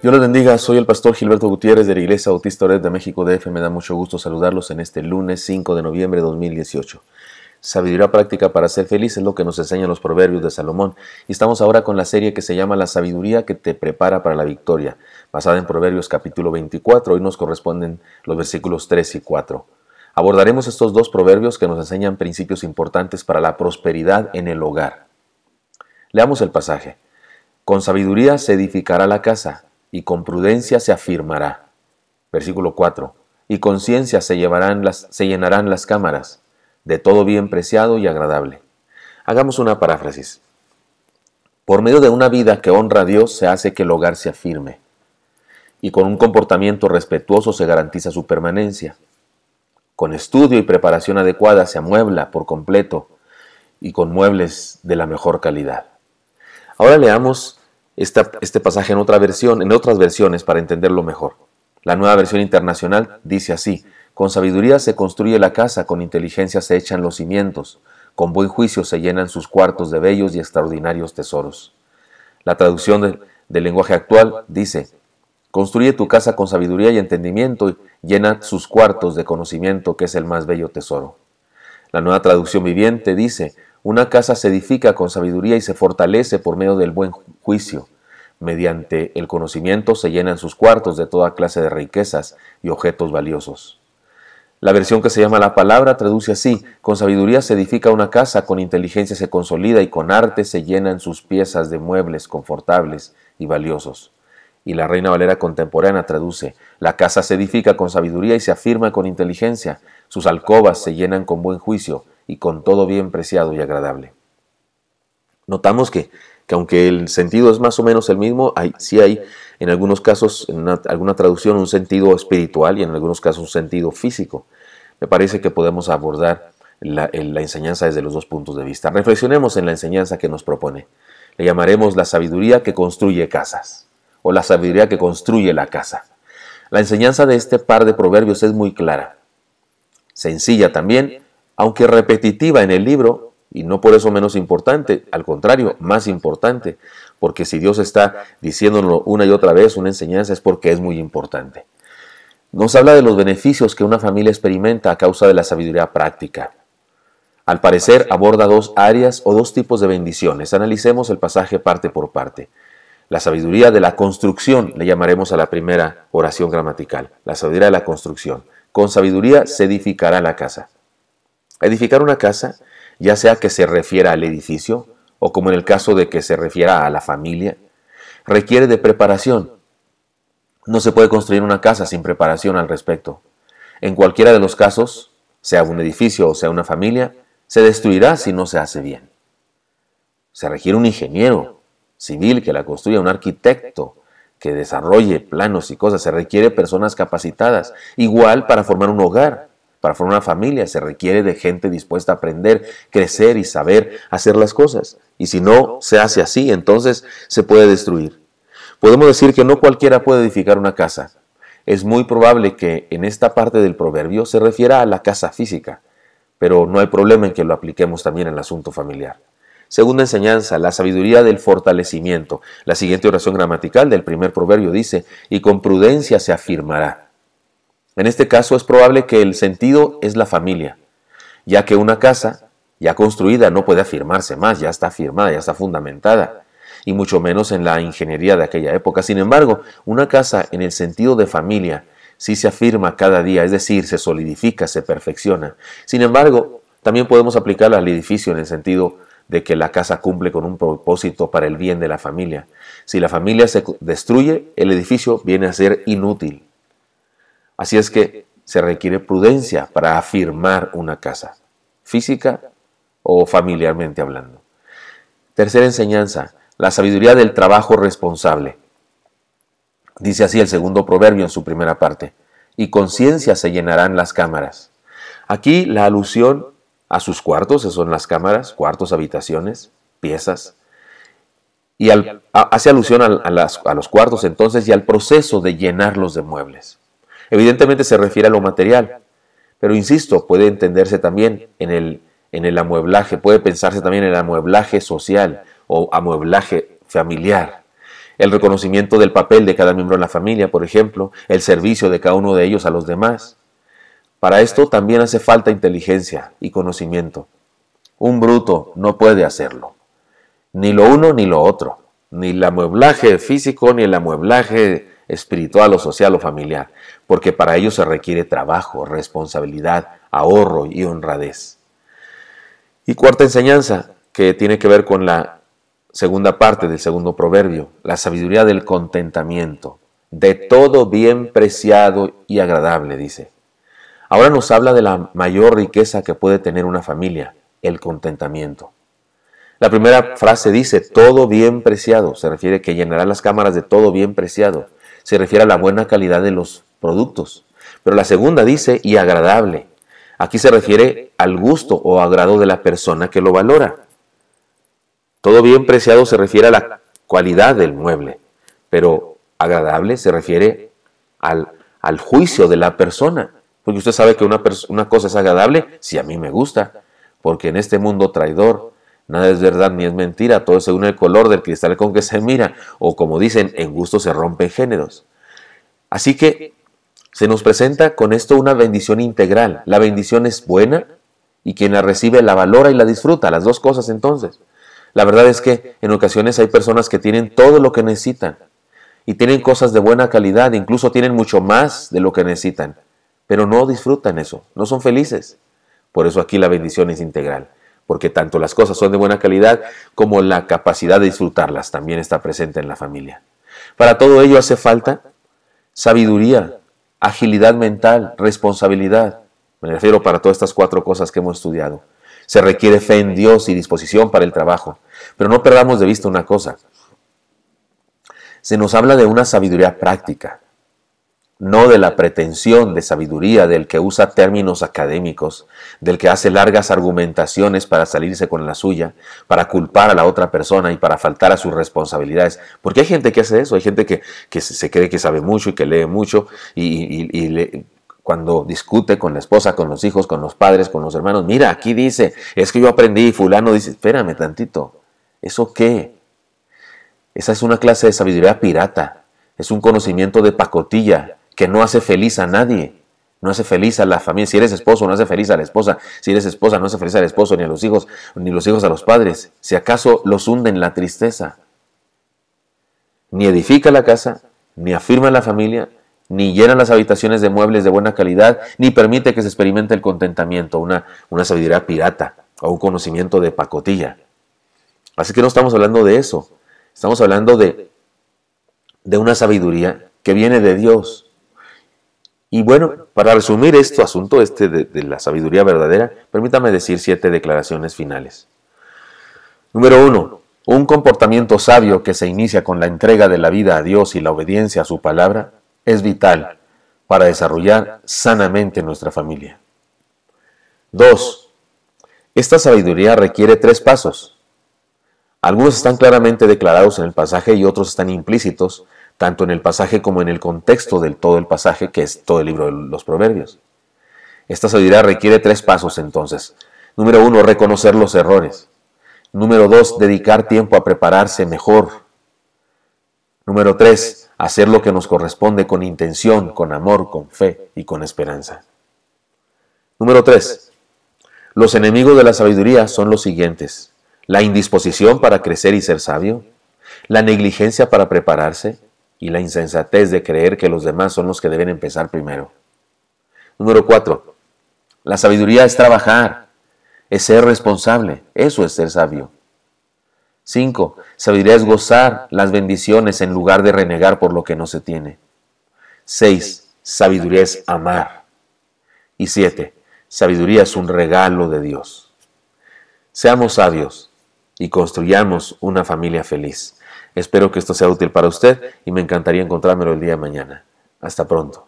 Dios les bendiga, soy el pastor Gilberto Gutiérrez de la Iglesia Bautista Ored de México DF. Me da mucho gusto saludarlos en este lunes 5 de noviembre de 2018. Sabiduría práctica para ser feliz es lo que nos enseñan los proverbios de Salomón. Y estamos ahora con la serie que se llama La sabiduría que te prepara para la victoria, basada en Proverbios capítulo 24. Hoy nos corresponden los versículos 3 y 4. Abordaremos estos dos proverbios que nos enseñan principios importantes para la prosperidad en el hogar. Leamos el pasaje. Con sabiduría se edificará la casa y con prudencia se afirmará. Versículo 4. Y con ciencia se, llevarán las, se llenarán las cámaras de todo bien preciado y agradable. Hagamos una paráfrasis. Por medio de una vida que honra a Dios se hace que el hogar se afirme y con un comportamiento respetuoso se garantiza su permanencia. Con estudio y preparación adecuada se amuebla por completo y con muebles de la mejor calidad. Ahora leamos este pasaje en, otra versión, en otras versiones para entenderlo mejor. La nueva versión internacional dice así, con sabiduría se construye la casa, con inteligencia se echan los cimientos, con buen juicio se llenan sus cuartos de bellos y extraordinarios tesoros. La traducción del lenguaje actual dice, construye tu casa con sabiduría y entendimiento, llena sus cuartos de conocimiento, que es el más bello tesoro. La nueva traducción viviente dice, una casa se edifica con sabiduría y se fortalece por medio del buen juicio. Mediante el conocimiento se llenan sus cuartos de toda clase de riquezas y objetos valiosos. La versión que se llama La Palabra traduce así, con sabiduría se edifica una casa, con inteligencia se consolida y con arte se llenan sus piezas de muebles confortables y valiosos. Y la Reina Valera contemporánea traduce, la casa se edifica con sabiduría y se afirma con inteligencia, sus alcobas se llenan con buen juicio y con todo bien preciado y agradable. Notamos que, aunque el sentido es más o menos el mismo, hay, sí hay en algunos casos, en alguna traducción, un sentido espiritual y en algunos casos un sentido físico. Me parece que podemos abordar la, la enseñanza desde los dos puntos de vista. Reflexionemos en la enseñanza que nos propone. Le llamaremos la sabiduría que construye casas o la sabiduría que construye la casa. La enseñanza de este par de proverbios es muy clara, sencilla también aunque repetitiva en el libro, y no por eso menos importante, al contrario, más importante, porque si Dios está diciéndolo una y otra vez una enseñanza es porque es muy importante. Nos habla de los beneficios que una familia experimenta a causa de la sabiduría práctica. Al parecer aborda dos áreas o dos tipos de bendiciones. Analicemos el pasaje parte por parte. La sabiduría de la construcción, le llamaremos a la primera oración gramatical, la sabiduría de la construcción. Con sabiduría se edificará la casa. Edificar una casa, ya sea que se refiera al edificio o como en el caso de que se refiera a la familia, requiere de preparación. No se puede construir una casa sin preparación al respecto. En cualquiera de los casos, sea un edificio o sea una familia, se destruirá si no se hace bien. Se requiere un ingeniero civil que la construya, un arquitecto que desarrolle planos y cosas. Se requiere personas capacitadas, igual para formar un hogar. Para formar una familia se requiere de gente dispuesta a aprender, crecer y saber hacer las cosas. Y si no se hace así, entonces se puede destruir. Podemos decir que no cualquiera puede edificar una casa. Es muy probable que en esta parte del proverbio se refiera a la casa física, pero no hay problema en que lo apliquemos también al asunto familiar. Segunda enseñanza, la sabiduría del fortalecimiento. La siguiente oración gramatical del primer proverbio dice, y con prudencia se afirmará. En este caso es probable que el sentido es la familia, ya que una casa ya construida no puede afirmarse más, ya está firmada, ya está fundamentada, y mucho menos en la ingeniería de aquella época. Sin embargo, una casa en el sentido de familia sí se afirma cada día, es decir, se solidifica, se perfecciona. Sin embargo, también podemos aplicarla al edificio en el sentido de que la casa cumple con un propósito para el bien de la familia. Si la familia se destruye, el edificio viene a ser inútil. Así es que se requiere prudencia para afirmar una casa, física o familiarmente hablando. Tercera enseñanza, la sabiduría del trabajo responsable. Dice así el segundo proverbio en su primera parte, y conciencia se llenarán las cámaras. Aquí la alusión a sus cuartos, que son las cámaras, cuartos, habitaciones, piezas, y hace alusión a los cuartos entonces y al proceso de llenarlos de muebles. Evidentemente se refiere a lo material, pero insisto, puede entenderse también en el, en el amueblaje, puede pensarse también en el amueblaje social o amueblaje familiar. El reconocimiento del papel de cada miembro en la familia, por ejemplo, el servicio de cada uno de ellos a los demás. Para esto también hace falta inteligencia y conocimiento. Un bruto no puede hacerlo. Ni lo uno ni lo otro. Ni el amueblaje físico ni el amueblaje espiritual o social o familiar, porque para ello se requiere trabajo, responsabilidad, ahorro y honradez. Y cuarta enseñanza, que tiene que ver con la segunda parte del segundo proverbio, la sabiduría del contentamiento, de todo bien preciado y agradable, dice. Ahora nos habla de la mayor riqueza que puede tener una familia, el contentamiento. La primera frase dice, todo bien preciado, se refiere que llenará las cámaras de todo bien preciado se refiere a la buena calidad de los productos. Pero la segunda dice y agradable. Aquí se refiere al gusto o agrado de la persona que lo valora. Todo bien preciado se refiere a la cualidad del mueble, pero agradable se refiere al, juicio de la persona. Porque usted sabe que una cosa es agradable si a mí me gusta, porque en este mundo traidor Nada es verdad ni es mentira, todo según el color del cristal con que se mira, o como dicen, en gusto se rompen géneros. Así que se nos presenta con esto una bendición integral. La bendición es buena y quien la recibe la valora y la disfruta, las dos cosas entonces. La verdad es que en ocasiones hay personas que tienen todo lo que necesitan y tienen cosas de buena calidad, incluso tienen mucho más de lo que necesitan, pero no disfrutan eso, no son felices. Por eso aquí la bendición es integral porque tanto las cosas son de buena calidad como la capacidad de disfrutarlas también está presente en la familia. Para todo ello hace falta sabiduría, agilidad mental, responsabilidad. Me refiero para todas estas cuatro cosas que hemos estudiado. Se requiere fe en Dios y disposición para el trabajo. Pero no perdamos de vista una cosa. Se nos habla de una sabiduría práctica, no de la pretensión de sabiduría del que usa términos académicos, del que hace largas argumentaciones para salirse con la suya, para culpar a la otra persona y para faltar a sus responsabilidades. Porque hay gente que hace eso, hay gente que, se cree que sabe mucho y que lee mucho y, cuando discute con la esposa, con los hijos, con los padres, con los hermanos, mira, aquí dice, es que yo aprendí, fulano dice, espérame tantito, ¿eso qué? Esa es una clase de sabiduría pirata, es un conocimiento de pacotilla, que no hace feliz a nadie. No hace feliz a la familia. Si eres esposo, no hace feliz a la esposa. Si eres esposa, no hace feliz al esposo, ni a los hijos, ni los hijos a los padres. Si acaso los hunde en la tristeza. Ni edifica la casa, ni afirma la familia, ni llena las habitaciones de muebles de buena calidad, ni permite que se experimente el contentamiento, una, una sabiduría pirata o un conocimiento de pacotilla. Así que no estamos hablando de eso. Estamos hablando de, de una sabiduría que viene de Dios y bueno, para resumir este asunto, este de, la sabiduría verdadera, permítame decir siete declaraciones finales. Número uno, un comportamiento sabio que se inicia con la entrega de la vida a Dios y la obediencia a su palabra es vital para desarrollar sanamente nuestra familia. 2. Esta sabiduría requiere tres pasos. Algunos están claramente declarados en el pasaje y otros están implícitos tanto en el pasaje como en el contexto del todo el pasaje, que es todo el libro de los proverbios. Esta sabiduría requiere tres pasos entonces. Número uno, reconocer los errores. Número dos, dedicar tiempo a prepararse mejor. Número tres, hacer lo que nos corresponde con intención, con amor, con fe y con esperanza. Número tres, los enemigos de la sabiduría son los siguientes. La indisposición para crecer y ser sabio, la negligencia para prepararse, y la insensatez de creer que los demás son los que deben empezar primero. Número 4. La sabiduría es trabajar, es ser responsable, eso es ser sabio. 5. Sabiduría es gozar las bendiciones en lugar de renegar por lo que no se tiene. 6. Sabiduría es amar. Y 7. Sabiduría es un regalo de Dios. Seamos sabios y construyamos una familia feliz. Espero que esto sea útil para usted y me encantaría encontrármelo el día de mañana. Hasta pronto.